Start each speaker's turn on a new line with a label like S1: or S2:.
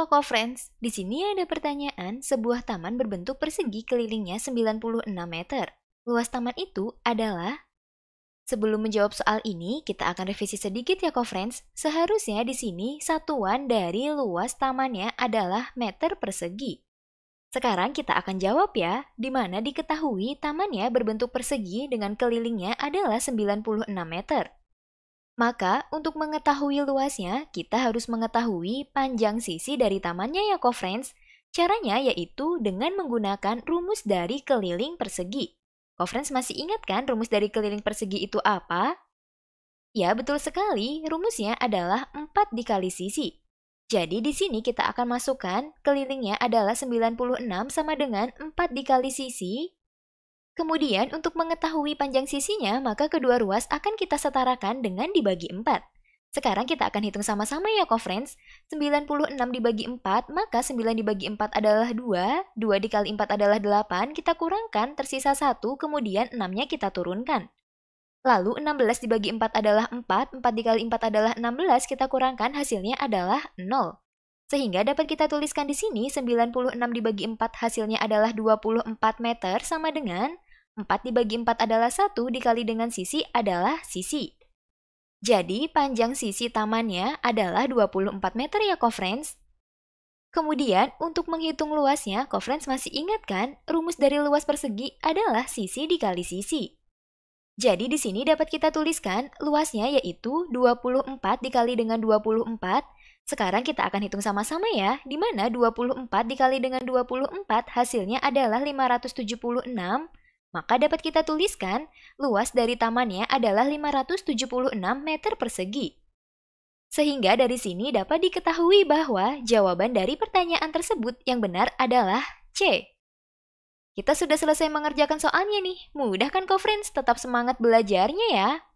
S1: Halo Friends, di sini ada pertanyaan sebuah taman berbentuk persegi kelilingnya 96 meter. Luas taman itu adalah Sebelum menjawab soal ini, kita akan revisi sedikit ya, Friends. Seharusnya di sini satuan dari luas tamannya adalah meter persegi. Sekarang kita akan jawab ya, di mana diketahui tamannya berbentuk persegi dengan kelilingnya adalah 96 meter. Maka, untuk mengetahui luasnya, kita harus mengetahui panjang sisi dari tamannya ya, friends. Caranya yaitu dengan menggunakan rumus dari keliling persegi. friends masih ingat kan rumus dari keliling persegi itu apa? Ya, betul sekali. Rumusnya adalah 4 dikali sisi. Jadi di sini kita akan masukkan kelilingnya adalah 96 sama dengan 4 dikali sisi Kemudian untuk mengetahui panjang sisinya, maka kedua ruas akan kita setarakan dengan dibagi 4. Sekarang kita akan hitung sama-sama ya co-friends. 96 dibagi 4, maka 9 dibagi 4 adalah 2, 2 dikali 4 adalah 8, kita kurangkan, tersisa 1, kemudian 6-nya kita turunkan. Lalu 16 dibagi 4 adalah 4, 4 dikali 4 adalah 16, kita kurangkan hasilnya adalah 0. Sehingga dapat kita tuliskan di sini 96 dibagi 4 hasilnya adalah 24 meter sama dengan 4 dibagi 4 adalah 1 dikali dengan sisi adalah sisi. Jadi, panjang sisi tamannya adalah 24 meter ya, Kofrens. Kemudian, untuk menghitung luasnya, Kofrens masih ingat kan, rumus dari luas persegi adalah sisi dikali sisi. Jadi di sini dapat kita tuliskan luasnya yaitu 24 dikali dengan 24. Sekarang kita akan hitung sama-sama ya, di mana 24 dikali dengan 24 hasilnya adalah 576 maka dapat kita tuliskan, luas dari tamannya adalah 576 meter persegi. Sehingga dari sini dapat diketahui bahwa jawaban dari pertanyaan tersebut yang benar adalah C. Kita sudah selesai mengerjakan soalnya nih. Mudah kan kok, friends, tetap semangat belajarnya ya.